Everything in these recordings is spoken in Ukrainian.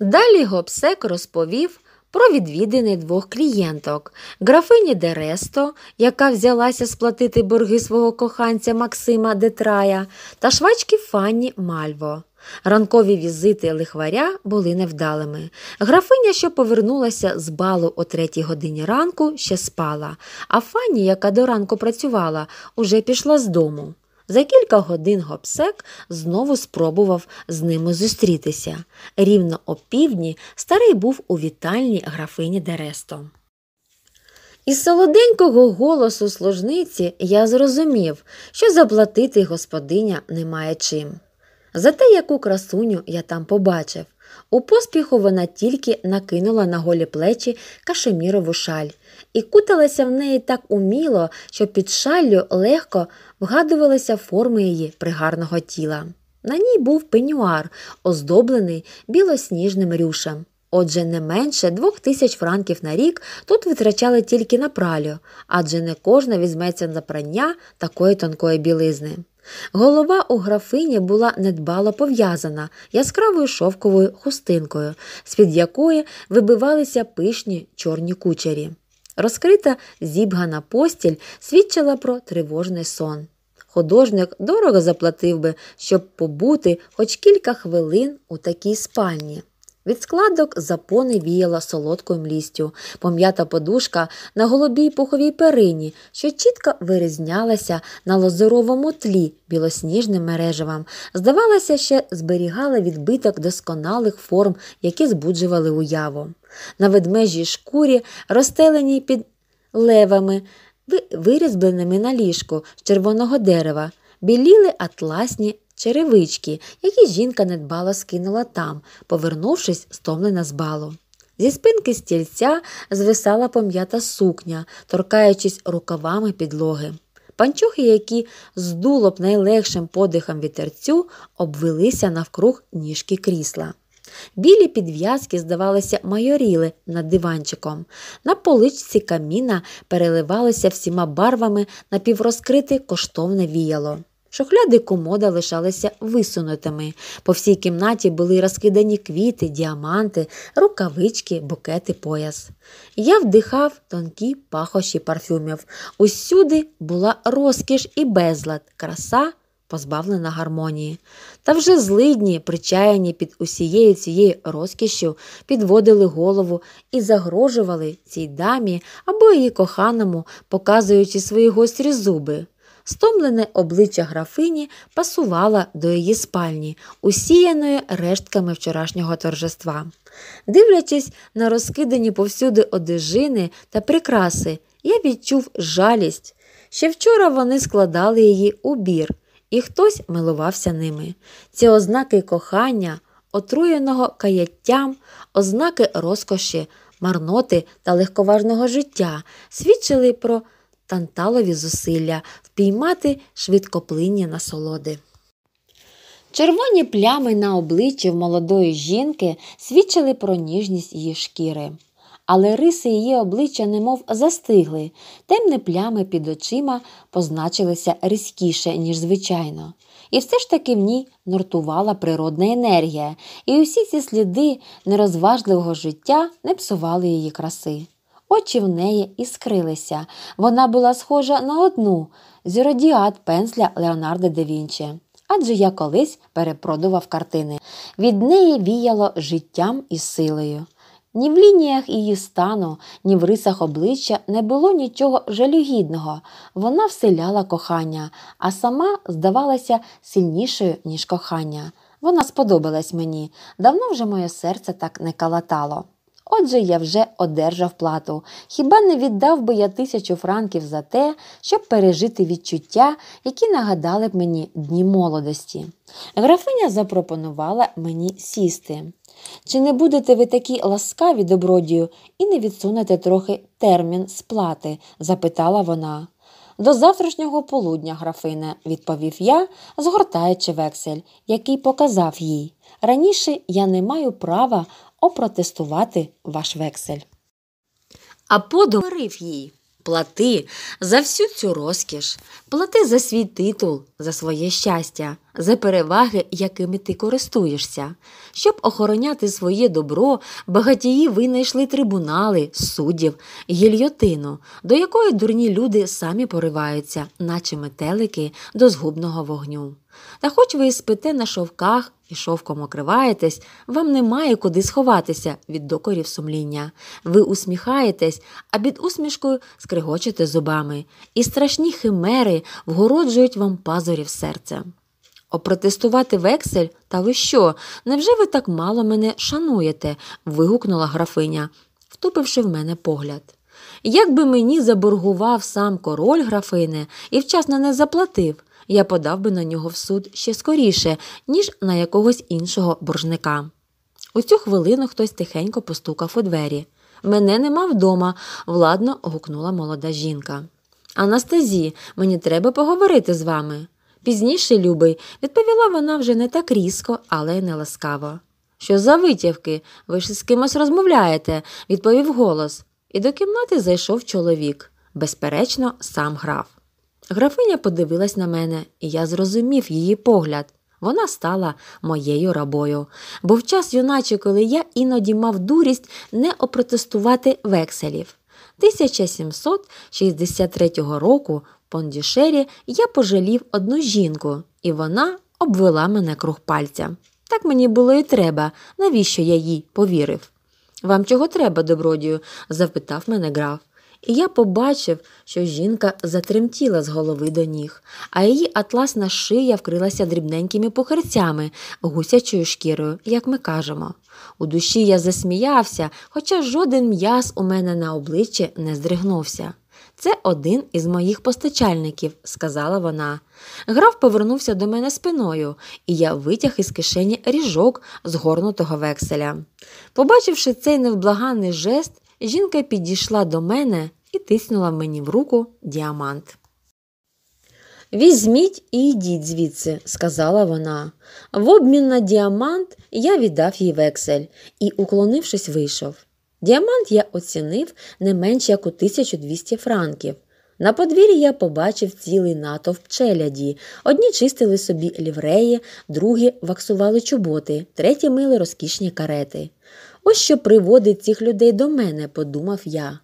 Далі Гобсек розповів про відвідини двох клієнток графині Дересто, яка взялася сплатити борги свого коханця Максима Детрая, та швачки Фанні Мальво. Ранкові візити лихваря були невдалими. Графиня, що повернулася з балу о третій годині ранку, ще спала, а Фанні, яка до ранку працювала, уже пішла з дому. За кілька годин гопсек знову спробував з ними зустрітися. Рівно о півдні старий був у вітальні графині Дересто. Із солоденького голосу служниці я зрозумів, що заплатити господиня немає чим. За те, яку красуню я там побачив. У поспіху вона тільки накинула на голі плечі кашемірову шаль і куталася в неї так уміло, що під шаллю легко вгадувалися форми її пригарного тіла. На ній був пенюар, оздоблений білосніжним рюшем. Отже, не менше двох тисяч франків на рік тут витрачали тільки на пралю, адже не кожна візьметься на прання такої тонкої білизни. Голова у графині була недбало пов'язана яскравою шовковою хустинкою, з під якої вибивалися пишні чорні кучері. Розкрита зібгана постіль свідчила про тривожний сон. Художник дорого заплатив би, щоб побути хоч кілька хвилин у такій спальні. Від складок запони віяла солодкою млістю, пом'ята подушка на голубій пуховій перині, що чітко вирізнялася на лозоровому тлі білосніжним мережевам, здавалося, ще зберігала відбиток досконалих форм, які збуджували уяву. На ведмежій шкурі, розстеленій під левами, вирізбленими на ліжку з червоного дерева, біліли атласні черевички, які жінка недбало скинула там, повернувшись, стомлена з балу. Зі спинки стільця звисала пом'ята сукня, торкаючись рукавами підлоги. панчухи, які здуло б найлегшим подихом вітерцю, обвелися навкруг ніжки крісла. Білі підв'язки, здавалося, майоріли над диванчиком. На поличці каміна переливалося всіма барвами напіврозкрите коштовне віяло. Шухляди комода лишалися висунутими. По всій кімнаті були розкидані квіти, діаманти, рукавички, букети, пояс. Я вдихав тонкі пахощі парфюмів. Усюди була розкіш і безлад, краса. Позбавлена гармонії, та вже злидні, причаяні під усією цією розкішю, підводили голову і загрожували цій дамі або її коханому, показуючи свої гострі зуби стомлене обличчя графині пасувало до її спальні, усіяної рештками вчорашнього торжества. Дивлячись на розкидані повсюди одежини та прикраси, я відчув жалість. Ще вчора вони складали її у бір, і хтось милувався ними. Ці ознаки кохання, отруєного каяттям, ознаки розкоші, марноти та легковажного життя свідчили про танталові зусилля впіймати швидкоплинні насолоди. Червоні плями на обличчі в молодої жінки свідчили про ніжність її шкіри. Але риси її обличчя немов застигли, темні плями під очима позначилися різкіше, ніж звичайно. І все ж таки в ній нортувала природна енергія, і усі ці сліди нерозважливого життя не псували її краси. Очі в неї іскрилися. Вона була схожа на одну зіродіат пенсля Леонардо да Вінчі. Адже я колись перепродував картини. Від неї віяло життям і силою. Ні в лініях її стану, ні в рисах обличчя не було нічого жалюгідного. Вона вселяла кохання, а сама здавалася сильнішою, ніж кохання. Вона сподобалась мені. Давно вже моє серце так не калатало. Отже, я вже одержав плату. Хіба не віддав би я тисячу франків за те, щоб пережити відчуття, які нагадали б мені дні молодості? Графиня запропонувала мені сісти. Чи не будете ви такі ласкаві добродію і не відсунете трохи термін сплати? запитала вона. До завтрашнього полудня, графине, відповів я, згортаючи вексель, який показав їй. Раніше я не маю права опротестувати ваш вексель. А подумарив їй плати за всю цю розкіш, плати за свій титул, за своє щастя, за переваги, якими ти користуєшся. Щоб охороняти своє добро, багатії винайшли трибунали, суддів, гільйотину, до якої дурні люди самі пориваються, наче метелики до згубного вогню. Та хоч ви і спите на шовках, і шовком окриваєтесь, вам немає куди сховатися від докорів сумління. Ви усміхаєтесь, а під усмішкою скригочете зубами, і страшні химери вгороджують вам пазурів серця. Опротестувати вексель, та ви що? Невже ви так мало мене шануєте? вигукнула графиня, втупивши в мене погляд. Як би мені заборгував сам король графине і вчасно не заплатив, я подав би на нього в суд ще скоріше, ніж на якогось іншого боржника. У цю хвилину хтось тихенько постукав у двері. Мене нема вдома, владно гукнула молода жінка. Анастазі, мені треба поговорити з вами. Пізніше, любий, відповіла вона вже не так різко, але й не ласкаво. Що за витівки? Ви ж з кимось розмовляєте, відповів голос, і до кімнати зайшов чоловік. Безперечно, сам грав. Графиня подивилась на мене, і я зрозумів її погляд. Вона стала моєю рабою. Був час, юначе, коли я іноді мав дурість не опротестувати векселів. 1763 року в Пондішері я пожалів одну жінку, і вона обвела мене круг пальця. Так мені було і треба, навіщо я їй повірив. Вам чого треба, добродію? запитав мене граф і я побачив, що жінка затремтіла з голови до ніг, а її атласна шия вкрилася дрібненькими пухарцями, гусячою шкірою, як ми кажемо. У душі я засміявся, хоча жоден м'яз у мене на обличчі не здригнувся. Це один із моїх постачальників, сказала вона. Граф повернувся до мене спиною, і я витяг із кишені ріжок згорнутого векселя. Побачивши цей невблаганний жест, жінка підійшла до мене і тиснула мені в руку діамант. Візьміть і йдіть звідси, сказала вона. В обмін на діамант я віддав їй вексель і, уклонившись, вийшов. Діамант я оцінив не менш як у 1200 франків. На подвір'ї я побачив цілий натовп челяді. Одні чистили собі лівреї, другі ваксували чоботи, треті мили розкішні карети. Ось що приводить цих людей до мене, подумав я.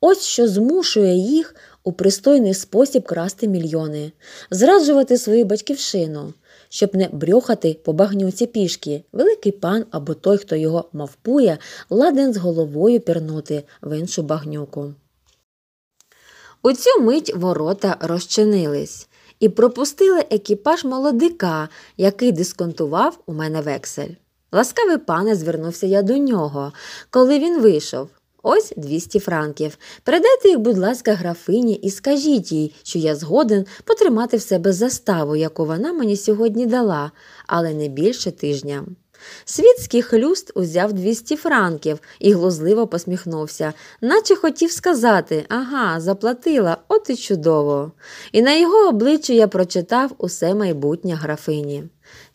Ось що змушує їх у пристойний спосіб красти мільйони, зраджувати свою батьківщину, щоб не брьохати по багнюці пішки. Великий пан або той, хто його мавпує, ладен з головою пірнути в іншу багнюку. У цю мить ворота розчинились і пропустили екіпаж молодика, який дисконтував у мене вексель. Ласкавий пане звернувся я до нього, коли він вийшов. Ось 200 франків. Передайте їх, будь ласка, графині і скажіть їй, що я згоден потримати в себе заставу, яку вона мені сьогодні дала, але не більше тижня. Світський хлюст узяв 200 франків і глузливо посміхнувся, наче хотів сказати Ага, заплатила, от і чудово. І на його обличчі я прочитав усе майбутнє графині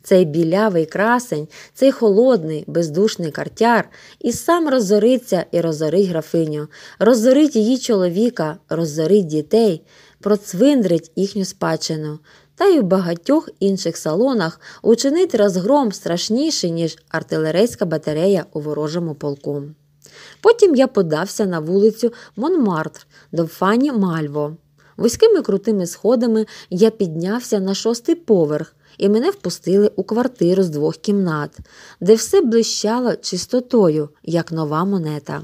цей білявий красень, цей холодний, бездушний картяр і сам розориться і розорить графиню, розорить її чоловіка, розорить дітей, процвиндрить їхню спадщину. Та й у багатьох інших салонах учинить розгром страшніший, ніж артилерійська батарея у ворожому полку. Потім я подався на вулицю Монмартр до фані Мальво. Вузькими крутими сходами я піднявся на шостий поверх, і мене впустили у квартиру з двох кімнат, де все блищало чистотою, як нова монета.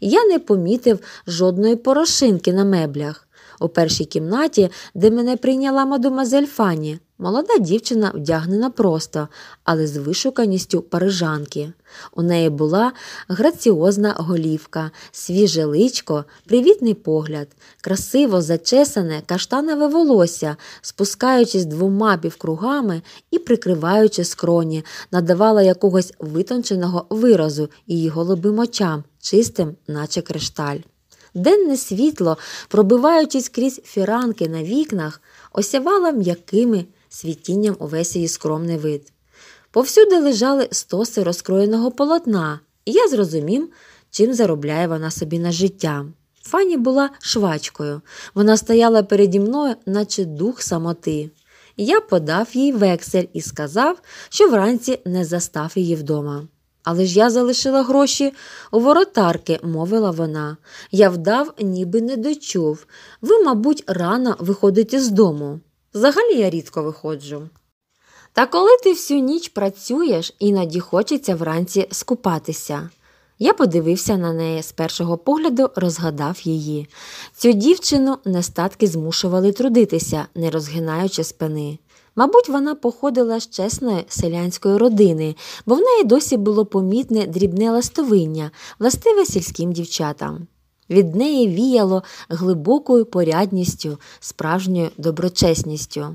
Я не помітив жодної порошинки на меблях. У першій кімнаті, де мене прийняла мадемуазель Фані, Молода дівчина вдягнена просто, але з вишуканістю парижанки. У неї була граціозна голівка, свіже личко, привітний погляд, красиво зачесане каштанове волосся, спускаючись двома півкругами і прикриваючи скроні, надавала якогось витонченого виразу її голубим очам, чистим, наче кришталь. Денне світло, пробиваючись крізь фіранки на вікнах, осявало м'якими світінням увесь її скромний вид. Повсюди лежали стоси розкроєного полотна, і я зрозумів, чим заробляє вона собі на життя. Фані була швачкою, вона стояла переді мною, наче дух самоти. Я подав їй вексель і сказав, що вранці не застав її вдома. Але ж я залишила гроші у воротарки, мовила вона. Я вдав, ніби не дочув. Ви, мабуть, рано виходите з дому. Взагалі я рідко виходжу. Та коли ти всю ніч працюєш, іноді хочеться вранці скупатися. Я подивився на неї, з першого погляду розгадав її. Цю дівчину нестатки змушували трудитися, не розгинаючи спини. Мабуть, вона походила з чесної селянської родини, бо в неї досі було помітне дрібне ластовиння, властиве сільським дівчатам. Від неї віяло глибокою порядністю, справжньою доброчесністю.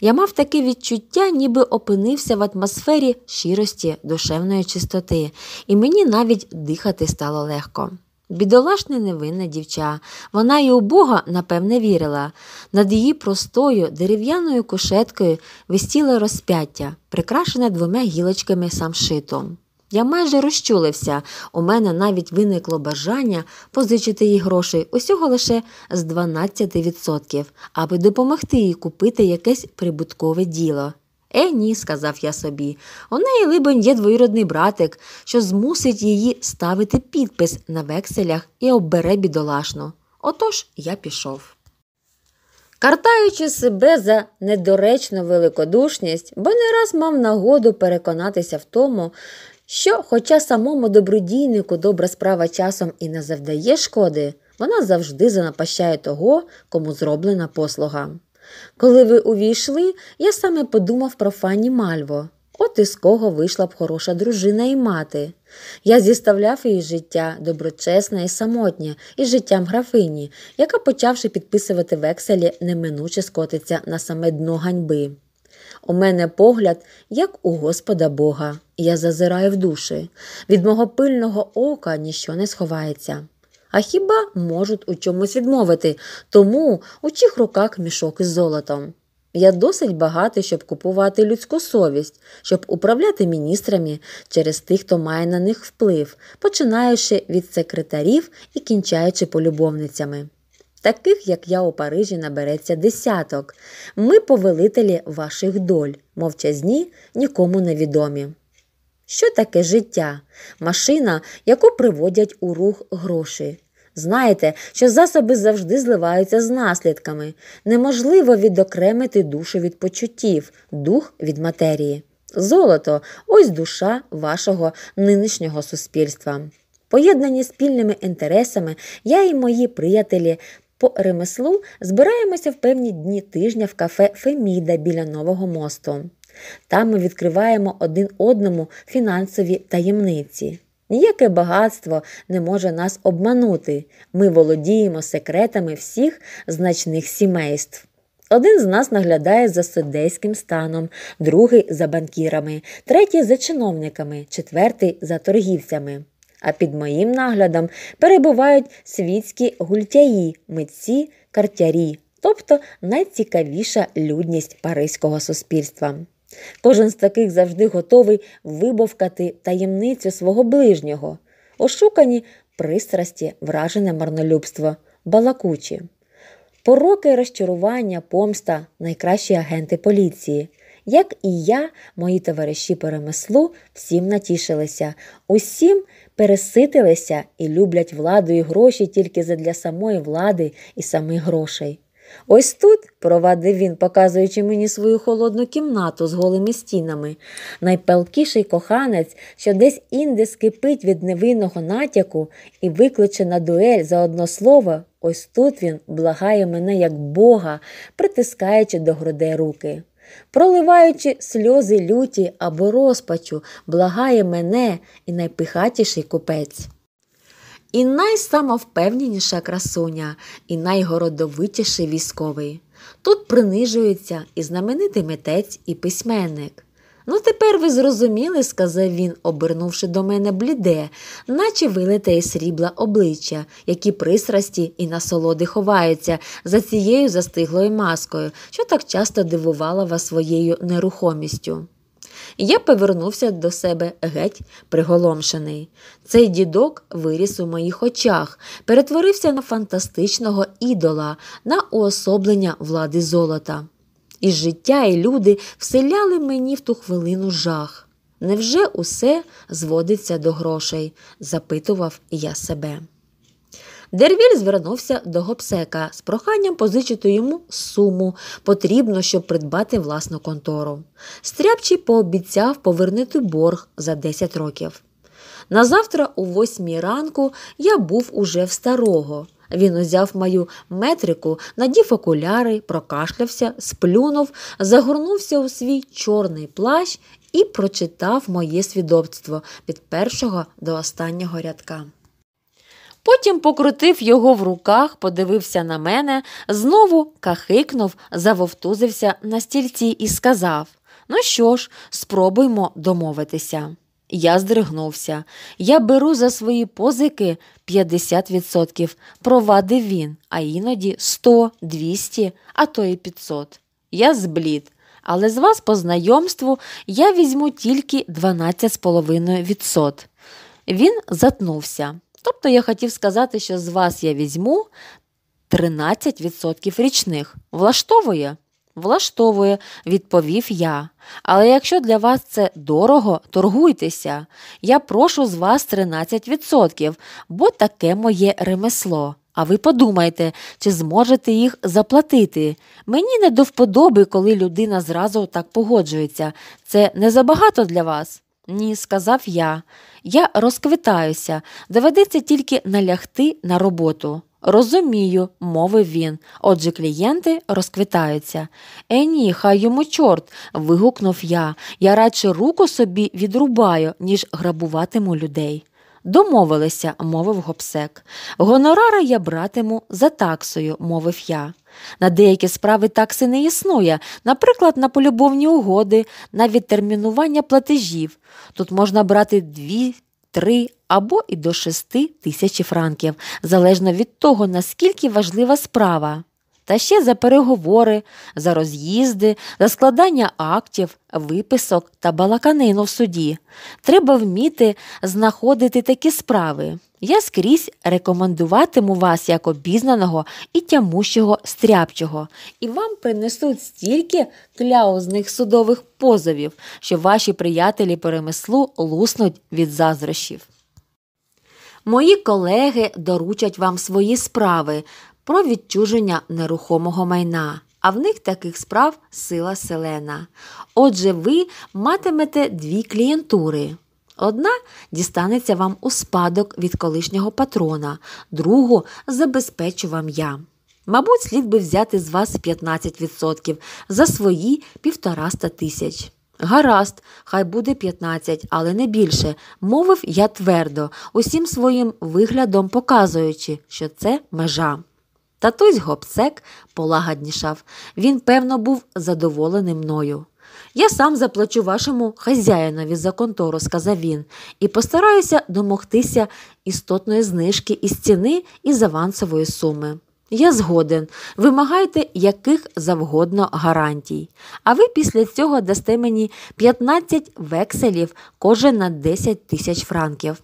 Я мав таке відчуття, ніби опинився в атмосфері щирості, душевної чистоти, і мені навіть дихати стало легко. Бідолашне невинна дівча, вона й у Бога, напевне, вірила. Над її простою дерев'яною кушеткою висіло розп'яття, прикрашене двома гілочками самшитом. Я майже розчулився, у мене навіть виникло бажання позичити їй грошей усього лише з 12%, аби допомогти їй купити якесь прибуткове діло. Е, ні, сказав я собі. У неї, либонь, є двоюродний братик, що змусить її ставити підпис на векселях і оббере бідолашну. Отож я пішов. Картаючи себе за недоречну великодушність, бо не раз мав нагоду переконатися в тому, що, хоча самому добродійнику добра справа часом і не завдає шкоди, вона завжди занапащає того, кому зроблена послуга. Коли ви увійшли, я саме подумав про фані Мальво. От із кого вийшла б хороша дружина і мати. Я зіставляв її життя доброчесне і самотнє, із життям графині, яка, почавши підписувати векселі, неминуче скотиться на саме дно ганьби. У мене погляд, як у Господа Бога, я зазираю в душі. Від мого пильного ока ніщо не сховається. А хіба можуть у чомусь відмовити, тому у чих руках мішок із золотом. Я досить багатий, щоб купувати людську совість, щоб управляти міністрами через тих, хто має на них вплив, починаючи від секретарів і кінчаючи полюбовницями таких, як я у Парижі, набереться десяток. Ми повелителі ваших доль, мовчазні, нікому не відомі. Що таке життя? Машина, яку приводять у рух гроші. Знаєте, що засоби завжди зливаються з наслідками. Неможливо відокремити душу від почуттів, дух від матерії. Золото ось душа вашого нинішнього суспільства. Поєднані спільними інтересами, я і мої приятелі по ремеслу збираємося в певні дні тижня в кафе Феміда біля нового мосту. Там ми відкриваємо один одному фінансові таємниці. Ніяке багатство не може нас обманути. Ми володіємо секретами всіх значних сімейств. Один з нас наглядає за судейським станом, другий за банкірами, третій за чиновниками, четвертий за торгівцями. А під моїм наглядом перебувають світські гультяї, митці, картярі, тобто найцікавіша людність паризького суспільства. Кожен з таких завжди готовий вибовкати таємницю свого ближнього, ошукані пристрасті, вражене марнолюбство, балакучі, пороки розчарування, помста найкращі агенти поліції як і я, мої товариші по ремеслу, всім натішилися, усім переситилися і люблять владу і гроші тільки задля самої влади і самих грошей. Ось тут, провадив він, показуючи мені свою холодну кімнату з голими стінами, найпалкіший коханець, що десь інде скипить від невинного натяку і викличе на дуель за одно слово, ось тут він благає мене як Бога, притискаючи до грудей руки проливаючи сльози люті або розпачу, благає мене і найпихатіший купець. І найсамовпевненіша красуня, і найгородовитіший військовий. Тут принижується і знаменитий митець, і письменник. Ну, тепер ви зрозуміли, сказав він, обернувши до мене бліде, наче вилите із срібла обличчя, які пристрасті і насолоди ховаються за цією застиглою маскою, що так часто дивувала вас своєю нерухомістю. Я повернувся до себе геть приголомшений. Цей дідок виріс у моїх очах, перетворився на фантастичного ідола, на уособлення влади золота і життя, і люди вселяли мені в ту хвилину жах. Невже усе зводиться до грошей? запитував я себе. Дервіль звернувся до гопсека з проханням позичити йому суму, потрібно, щоб придбати власну контору. Стряпчий пообіцяв повернути борг за 10 років. Назавтра, о восьмій ранку, я був уже в старого. Він узяв мою метрику, надів окуляри, прокашлявся, сплюнув, загорнувся у свій чорний плащ і прочитав моє свідоцтво від першого до останнього рядка. Потім покрутив його в руках, подивився на мене, знову кахикнув, завовтузився на стільці і сказав Ну що ж, спробуймо домовитися. Я здригнувся. Я беру за свої позики 50%, провадив він, а іноді 100, 200, а то і 500. Я зблід. Але з вас по знайомству я візьму тільки 12,5%. Він затнувся. Тобто я хотів сказати, що з вас я візьму 13% річних. Влаштовує? Влаштовує, відповів я. Але якщо для вас це дорого, торгуйтеся. Я прошу з вас 13%, бо таке моє ремесло. А ви подумайте, чи зможете їх заплатити. Мені не до вподоби, коли людина зразу так погоджується. Це не забагато для вас? Ні, сказав я. Я розквитаюся, доведеться тільки налягти на роботу. Розумію, мовив він. Отже, клієнти розквітаються. Е, ні, хай йому чорт. вигукнув я. Я радше руку собі відрубаю, ніж грабуватиму людей. Домовилися, мовив гопсек. Гонорари я братиму за таксою, мовив я. На деякі справи такси не існує, наприклад, на полюбовні угоди, на відтермінування платежів. Тут можна брати дві 3 або і до 6 тисяч франків, залежно від того, наскільки важлива справа. Та ще за переговори, за роз'їзди, за складання актів, виписок та балаканину в суді. Треба вміти знаходити такі справи. Я скрізь рекомендуватиму вас як обізнаного і тямущого стряпчого, і вам принесуть стільки кляузних судових позовів, що ваші приятелі перемислу луснуть від заздрощів. Мої колеги доручать вам свої справи про відчуження нерухомого майна. А в них таких справ сила селена. Отже, ви матимете дві клієнтури. Одна дістанеться вам у спадок від колишнього патрона, другу забезпечу вам я. Мабуть, слід би взяти з вас 15% за свої півтораста тисяч. Гаразд, хай буде 15, але не більше, мовив я твердо, усім своїм виглядом показуючи, що це межа. Татусь гопсек полагоднішав. Він, певно, був задоволений мною. Я сам заплачу вашому хазяїнові за контору, сказав він, і постараюся домогтися істотної знижки із ціни і з авансової суми. Я згоден, вимагайте яких завгодно гарантій. А ви після цього дасте мені 15 векселів кожен на 10 тисяч франків.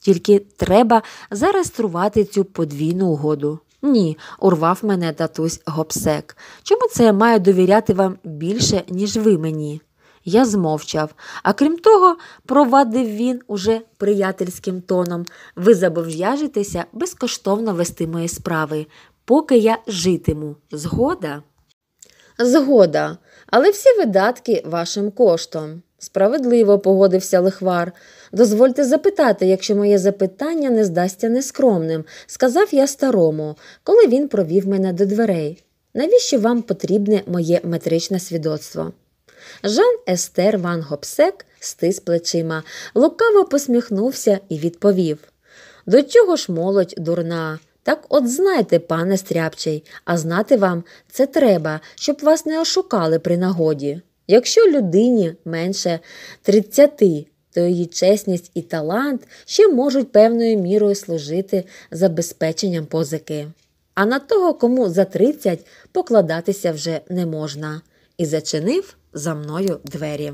Тільки треба зареєструвати цю подвійну угоду. Ні, урвав мене татусь гопсек. Чому це я маю довіряти вам більше, ніж ви мені? Я змовчав, а крім того, провадив він уже приятельським тоном ви зобов'яжетеся безкоштовно вести мої справи, поки я житиму. Згода? Згода, але всі видатки вашим коштом. Справедливо погодився лихвар. Дозвольте запитати, якщо моє запитання не здасться нескромним, сказав я старому, коли він провів мене до дверей. Навіщо вам потрібне моє метричне свідоцтво? Жан Естер Ван Гобсек стис плечима, лукаво посміхнувся і відповів: До чого ж молодь дурна? Так от знайте, пане Стряпчий, а знати вам це треба, щоб вас не ошукали при нагоді. Якщо людині менше 30 то її чесність і талант ще можуть певною мірою служити забезпеченням позики. А на того, кому за 30 покладатися вже не можна, і зачинив за мною двері.